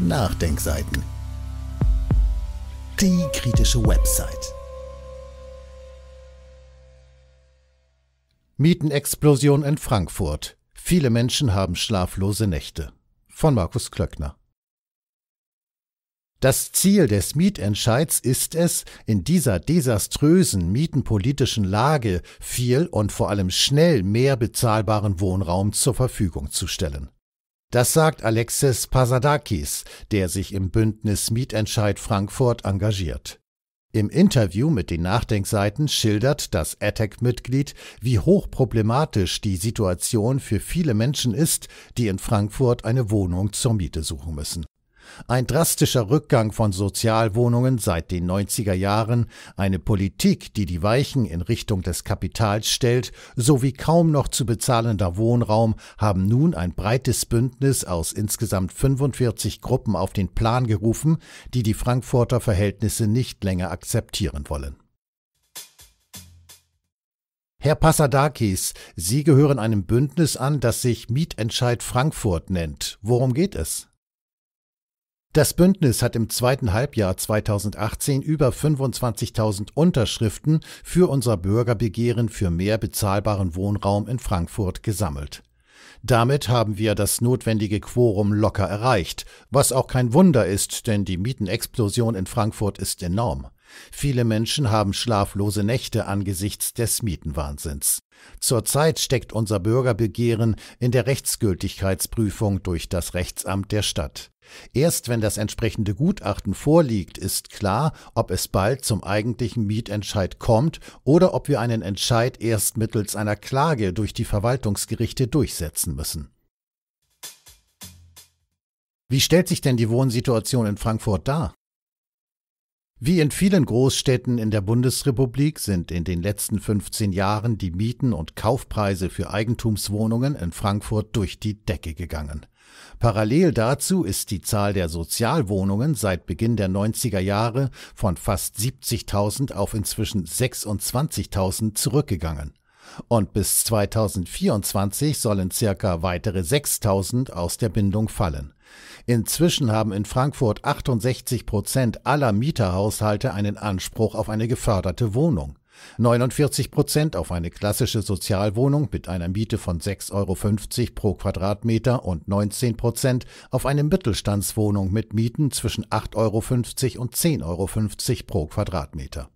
Nachdenkseiten. Die kritische Website. Mietenexplosion in Frankfurt. Viele Menschen haben schlaflose Nächte. Von Markus Klöckner. Das Ziel des Mietentscheids ist es, in dieser desaströsen mietenpolitischen Lage viel und vor allem schnell mehr bezahlbaren Wohnraum zur Verfügung zu stellen. Das sagt Alexis Pasadakis, der sich im Bündnis Mietentscheid Frankfurt engagiert. Im Interview mit den Nachdenkseiten schildert das ATTAC-Mitglied, wie hochproblematisch die Situation für viele Menschen ist, die in Frankfurt eine Wohnung zur Miete suchen müssen. Ein drastischer Rückgang von Sozialwohnungen seit den 90er Jahren, eine Politik, die die Weichen in Richtung des Kapitals stellt, sowie kaum noch zu bezahlender Wohnraum haben nun ein breites Bündnis aus insgesamt 45 Gruppen auf den Plan gerufen, die die Frankfurter Verhältnisse nicht länger akzeptieren wollen. Herr Passadakis, Sie gehören einem Bündnis an, das sich Mietentscheid Frankfurt nennt. Worum geht es? Das Bündnis hat im zweiten Halbjahr 2018 über 25.000 Unterschriften für unser Bürgerbegehren für mehr bezahlbaren Wohnraum in Frankfurt gesammelt. Damit haben wir das notwendige Quorum locker erreicht, was auch kein Wunder ist, denn die Mietenexplosion in Frankfurt ist enorm. Viele Menschen haben schlaflose Nächte angesichts des Mietenwahnsinns. Zurzeit steckt unser Bürgerbegehren in der Rechtsgültigkeitsprüfung durch das Rechtsamt der Stadt. Erst wenn das entsprechende Gutachten vorliegt, ist klar, ob es bald zum eigentlichen Mietentscheid kommt oder ob wir einen Entscheid erst mittels einer Klage durch die Verwaltungsgerichte durchsetzen müssen. Wie stellt sich denn die Wohnsituation in Frankfurt dar? Wie in vielen Großstädten in der Bundesrepublik sind in den letzten 15 Jahren die Mieten und Kaufpreise für Eigentumswohnungen in Frankfurt durch die Decke gegangen. Parallel dazu ist die Zahl der Sozialwohnungen seit Beginn der 90er Jahre von fast 70.000 auf inzwischen 26.000 zurückgegangen. Und bis 2024 sollen circa weitere 6.000 aus der Bindung fallen. Inzwischen haben in Frankfurt 68 Prozent aller Mieterhaushalte einen Anspruch auf eine geförderte Wohnung. 49 Prozent auf eine klassische Sozialwohnung mit einer Miete von 6,50 Euro pro Quadratmeter und 19 Prozent auf eine Mittelstandswohnung mit Mieten zwischen 8,50 Euro und 10,50 Euro pro Quadratmeter.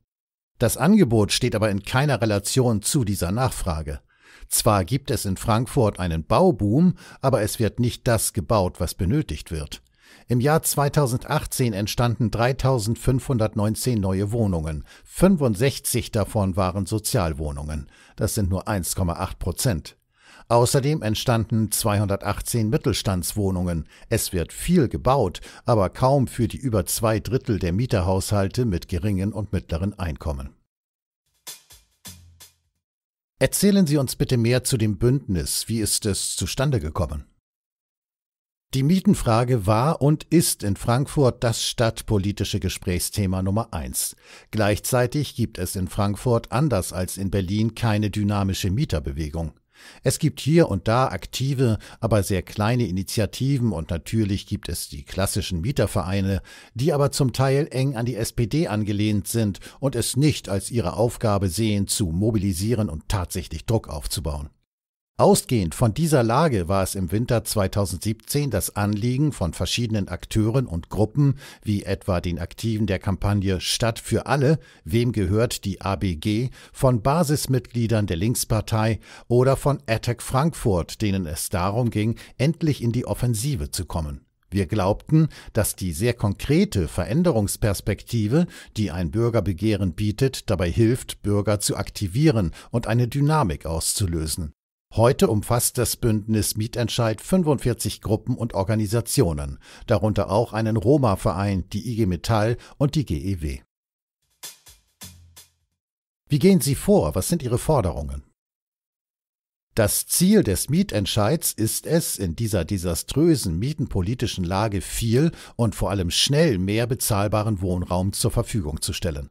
Das Angebot steht aber in keiner Relation zu dieser Nachfrage. Zwar gibt es in Frankfurt einen Bauboom, aber es wird nicht das gebaut, was benötigt wird. Im Jahr 2018 entstanden 3519 neue Wohnungen, 65 davon waren Sozialwohnungen, das sind nur 1,8 Prozent. Außerdem entstanden 218 Mittelstandswohnungen. Es wird viel gebaut, aber kaum für die über zwei Drittel der Mieterhaushalte mit geringen und mittleren Einkommen. Erzählen Sie uns bitte mehr zu dem Bündnis. Wie ist es zustande gekommen? Die Mietenfrage war und ist in Frankfurt das stadtpolitische Gesprächsthema Nummer eins. Gleichzeitig gibt es in Frankfurt anders als in Berlin keine dynamische Mieterbewegung. Es gibt hier und da aktive, aber sehr kleine Initiativen und natürlich gibt es die klassischen Mietervereine, die aber zum Teil eng an die SPD angelehnt sind und es nicht als ihre Aufgabe sehen, zu mobilisieren und tatsächlich Druck aufzubauen. Ausgehend von dieser Lage war es im Winter 2017 das Anliegen von verschiedenen Akteuren und Gruppen, wie etwa den Aktiven der Kampagne Stadt für alle, wem gehört die ABG, von Basismitgliedern der Linkspartei oder von Attack Frankfurt, denen es darum ging, endlich in die Offensive zu kommen. Wir glaubten, dass die sehr konkrete Veränderungsperspektive, die ein Bürgerbegehren bietet, dabei hilft, Bürger zu aktivieren und eine Dynamik auszulösen. Heute umfasst das Bündnis Mietentscheid 45 Gruppen und Organisationen, darunter auch einen Roma-Verein, die IG Metall und die GEW. Wie gehen Sie vor? Was sind Ihre Forderungen? Das Ziel des Mietentscheids ist es, in dieser desaströsen mietenpolitischen Lage viel und vor allem schnell mehr bezahlbaren Wohnraum zur Verfügung zu stellen.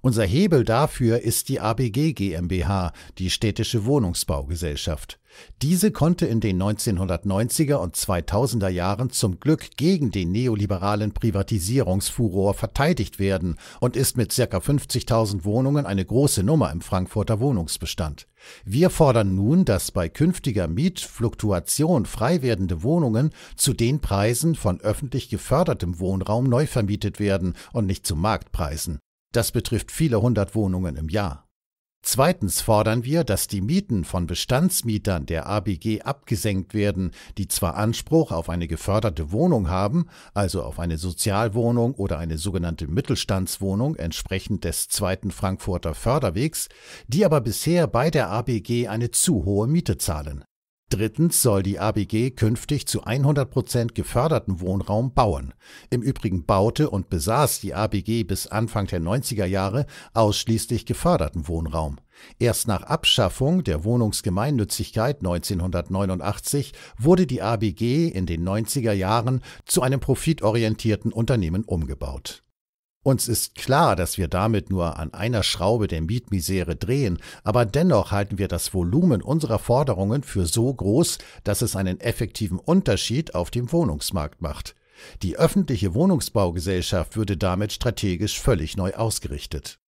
Unser Hebel dafür ist die ABG GmbH, die städtische Wohnungsbaugesellschaft. Diese konnte in den 1990er und 2000er Jahren zum Glück gegen den neoliberalen Privatisierungsfuror verteidigt werden und ist mit ca. 50.000 Wohnungen eine große Nummer im Frankfurter Wohnungsbestand. Wir fordern nun, dass bei künftiger Mietfluktuation frei werdende Wohnungen zu den Preisen von öffentlich gefördertem Wohnraum neu vermietet werden und nicht zu Marktpreisen. Das betrifft viele hundert Wohnungen im Jahr. Zweitens fordern wir, dass die Mieten von Bestandsmietern der ABG abgesenkt werden, die zwar Anspruch auf eine geförderte Wohnung haben, also auf eine Sozialwohnung oder eine sogenannte Mittelstandswohnung entsprechend des zweiten Frankfurter Förderwegs, die aber bisher bei der ABG eine zu hohe Miete zahlen. Drittens soll die ABG künftig zu 100 Prozent geförderten Wohnraum bauen. Im Übrigen baute und besaß die ABG bis Anfang der 90er Jahre ausschließlich geförderten Wohnraum. Erst nach Abschaffung der Wohnungsgemeinnützigkeit 1989 wurde die ABG in den 90er Jahren zu einem profitorientierten Unternehmen umgebaut. Uns ist klar, dass wir damit nur an einer Schraube der Mietmisere drehen, aber dennoch halten wir das Volumen unserer Forderungen für so groß, dass es einen effektiven Unterschied auf dem Wohnungsmarkt macht. Die öffentliche Wohnungsbaugesellschaft würde damit strategisch völlig neu ausgerichtet.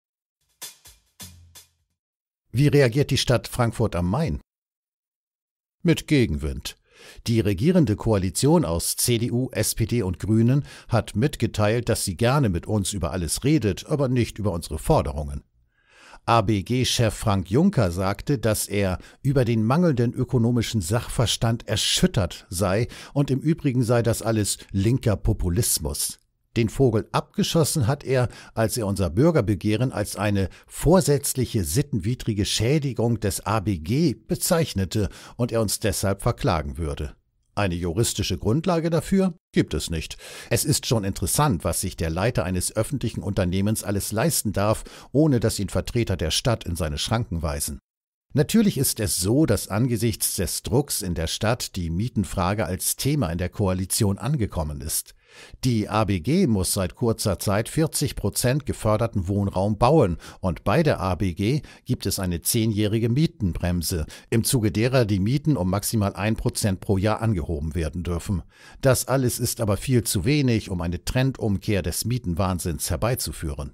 Wie reagiert die Stadt Frankfurt am Main? Mit Gegenwind. Die regierende Koalition aus CDU, SPD und Grünen hat mitgeteilt, dass sie gerne mit uns über alles redet, aber nicht über unsere Forderungen. ABG-Chef Frank Juncker sagte, dass er über den mangelnden ökonomischen Sachverstand erschüttert sei und im Übrigen sei das alles linker Populismus. Den Vogel abgeschossen hat er, als er unser Bürgerbegehren als eine vorsätzliche sittenwidrige Schädigung des ABG bezeichnete und er uns deshalb verklagen würde. Eine juristische Grundlage dafür gibt es nicht. Es ist schon interessant, was sich der Leiter eines öffentlichen Unternehmens alles leisten darf, ohne dass ihn Vertreter der Stadt in seine Schranken weisen. Natürlich ist es so, dass angesichts des Drucks in der Stadt die Mietenfrage als Thema in der Koalition angekommen ist. Die ABG muss seit kurzer Zeit 40 Prozent geförderten Wohnraum bauen und bei der ABG gibt es eine zehnjährige Mietenbremse, im Zuge derer die Mieten um maximal 1 Prozent pro Jahr angehoben werden dürfen. Das alles ist aber viel zu wenig, um eine Trendumkehr des Mietenwahnsinns herbeizuführen.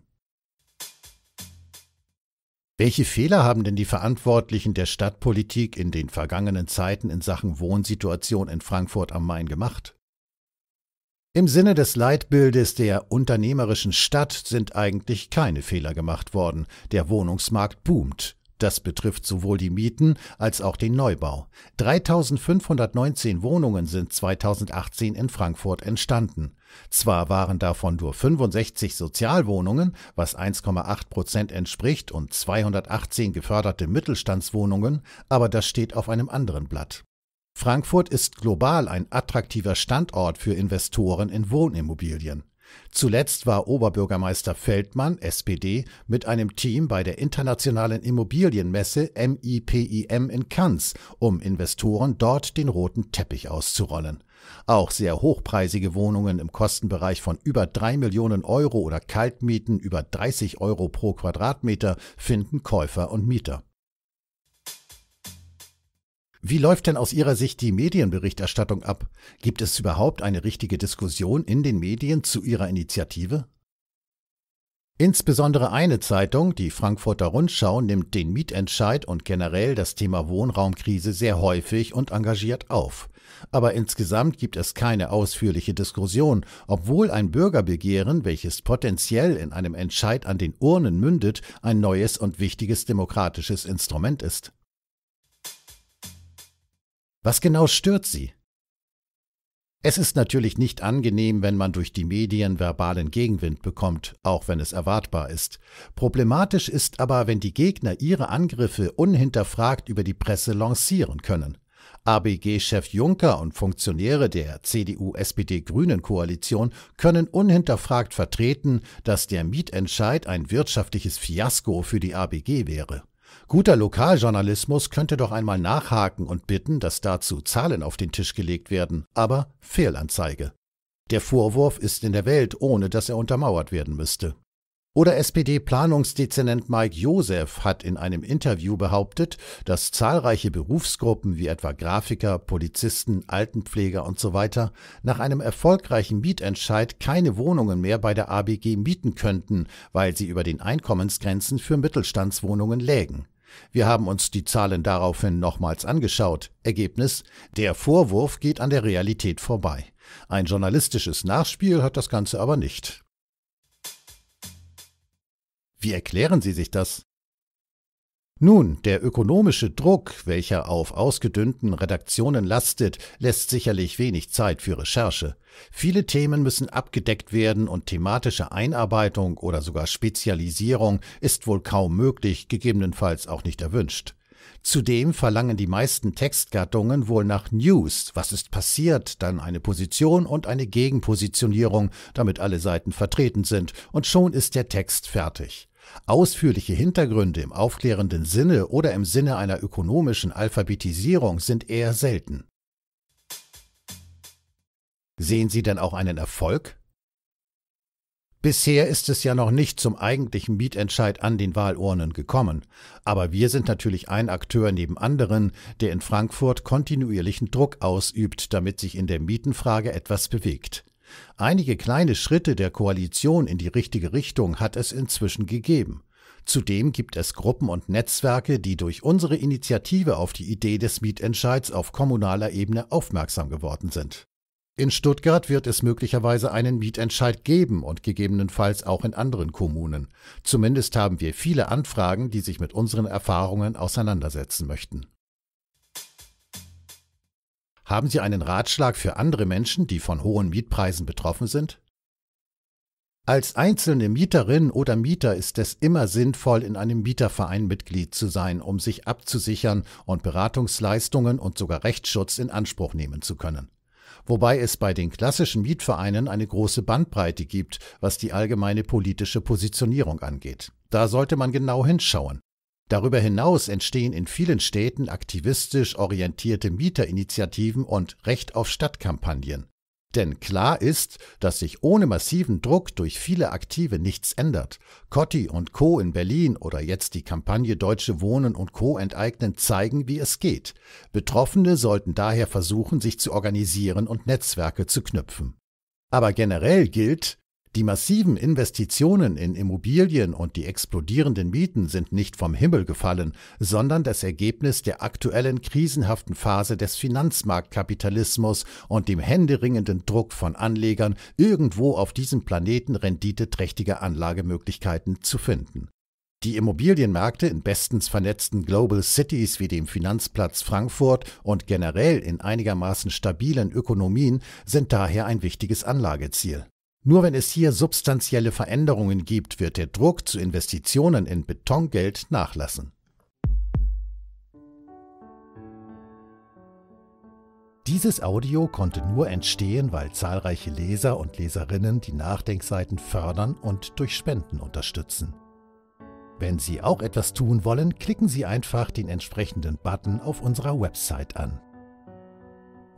Welche Fehler haben denn die Verantwortlichen der Stadtpolitik in den vergangenen Zeiten in Sachen Wohnsituation in Frankfurt am Main gemacht? Im Sinne des Leitbildes der unternehmerischen Stadt sind eigentlich keine Fehler gemacht worden. Der Wohnungsmarkt boomt. Das betrifft sowohl die Mieten als auch den Neubau. 3519 Wohnungen sind 2018 in Frankfurt entstanden. Zwar waren davon nur 65 Sozialwohnungen, was 1,8 Prozent entspricht, und 218 geförderte Mittelstandswohnungen, aber das steht auf einem anderen Blatt. Frankfurt ist global ein attraktiver Standort für Investoren in Wohnimmobilien. Zuletzt war Oberbürgermeister Feldmann, SPD, mit einem Team bei der internationalen Immobilienmesse MIPIM in Cannes, um Investoren dort den roten Teppich auszurollen. Auch sehr hochpreisige Wohnungen im Kostenbereich von über drei Millionen Euro oder Kaltmieten über 30 Euro pro Quadratmeter finden Käufer und Mieter. Wie läuft denn aus Ihrer Sicht die Medienberichterstattung ab? Gibt es überhaupt eine richtige Diskussion in den Medien zu Ihrer Initiative? Insbesondere eine Zeitung, die Frankfurter Rundschau, nimmt den Mietentscheid und generell das Thema Wohnraumkrise sehr häufig und engagiert auf. Aber insgesamt gibt es keine ausführliche Diskussion, obwohl ein Bürgerbegehren, welches potenziell in einem Entscheid an den Urnen mündet, ein neues und wichtiges demokratisches Instrument ist. Was genau stört Sie? Es ist natürlich nicht angenehm, wenn man durch die Medien verbalen Gegenwind bekommt, auch wenn es erwartbar ist. Problematisch ist aber, wenn die Gegner ihre Angriffe unhinterfragt über die Presse lancieren können. ABG-Chef Juncker und Funktionäre der CDU-SPD-Grünen-Koalition können unhinterfragt vertreten, dass der Mietentscheid ein wirtschaftliches Fiasko für die ABG wäre. Guter Lokaljournalismus könnte doch einmal nachhaken und bitten, dass dazu Zahlen auf den Tisch gelegt werden, aber Fehlanzeige. Der Vorwurf ist in der Welt, ohne dass er untermauert werden müsste. Oder SPD-Planungsdezernent Mike Josef hat in einem Interview behauptet, dass zahlreiche Berufsgruppen wie etwa Grafiker, Polizisten, Altenpfleger usw. So nach einem erfolgreichen Mietentscheid keine Wohnungen mehr bei der ABG mieten könnten, weil sie über den Einkommensgrenzen für Mittelstandswohnungen lägen. Wir haben uns die Zahlen daraufhin nochmals angeschaut. Ergebnis, der Vorwurf geht an der Realität vorbei. Ein journalistisches Nachspiel hat das Ganze aber nicht. Wie erklären Sie sich das? Nun, der ökonomische Druck, welcher auf ausgedünnten Redaktionen lastet, lässt sicherlich wenig Zeit für Recherche. Viele Themen müssen abgedeckt werden und thematische Einarbeitung oder sogar Spezialisierung ist wohl kaum möglich, gegebenenfalls auch nicht erwünscht. Zudem verlangen die meisten Textgattungen wohl nach News, was ist passiert, dann eine Position und eine Gegenpositionierung, damit alle Seiten vertreten sind, und schon ist der Text fertig. Ausführliche Hintergründe im aufklärenden Sinne oder im Sinne einer ökonomischen Alphabetisierung sind eher selten. Sehen Sie denn auch einen Erfolg? Bisher ist es ja noch nicht zum eigentlichen Mietentscheid an den Wahlurnen gekommen, aber wir sind natürlich ein Akteur neben anderen, der in Frankfurt kontinuierlichen Druck ausübt, damit sich in der Mietenfrage etwas bewegt. Einige kleine Schritte der Koalition in die richtige Richtung hat es inzwischen gegeben. Zudem gibt es Gruppen und Netzwerke, die durch unsere Initiative auf die Idee des Mietentscheids auf kommunaler Ebene aufmerksam geworden sind. In Stuttgart wird es möglicherweise einen Mietentscheid geben und gegebenenfalls auch in anderen Kommunen. Zumindest haben wir viele Anfragen, die sich mit unseren Erfahrungen auseinandersetzen möchten. Haben Sie einen Ratschlag für andere Menschen, die von hohen Mietpreisen betroffen sind? Als einzelne Mieterin oder Mieter ist es immer sinnvoll, in einem Mieterverein Mitglied zu sein, um sich abzusichern und Beratungsleistungen und sogar Rechtsschutz in Anspruch nehmen zu können wobei es bei den klassischen Mietvereinen eine große Bandbreite gibt, was die allgemeine politische Positionierung angeht. Da sollte man genau hinschauen. Darüber hinaus entstehen in vielen Städten aktivistisch orientierte Mieterinitiativen und Recht auf Stadtkampagnen. Denn klar ist, dass sich ohne massiven Druck durch viele Aktive nichts ändert. Cotti und Co. in Berlin oder jetzt die Kampagne Deutsche Wohnen und Co. enteignen zeigen, wie es geht. Betroffene sollten daher versuchen, sich zu organisieren und Netzwerke zu knüpfen. Aber generell gilt, die massiven Investitionen in Immobilien und die explodierenden Mieten sind nicht vom Himmel gefallen, sondern das Ergebnis der aktuellen krisenhaften Phase des Finanzmarktkapitalismus und dem händeringenden Druck von Anlegern, irgendwo auf diesem Planeten renditeträchtige Anlagemöglichkeiten zu finden. Die Immobilienmärkte in bestens vernetzten Global Cities wie dem Finanzplatz Frankfurt und generell in einigermaßen stabilen Ökonomien sind daher ein wichtiges Anlageziel. Nur wenn es hier substanzielle Veränderungen gibt, wird der Druck zu Investitionen in Betongeld nachlassen. Dieses Audio konnte nur entstehen, weil zahlreiche Leser und Leserinnen die Nachdenkseiten fördern und durch Spenden unterstützen. Wenn Sie auch etwas tun wollen, klicken Sie einfach den entsprechenden Button auf unserer Website an.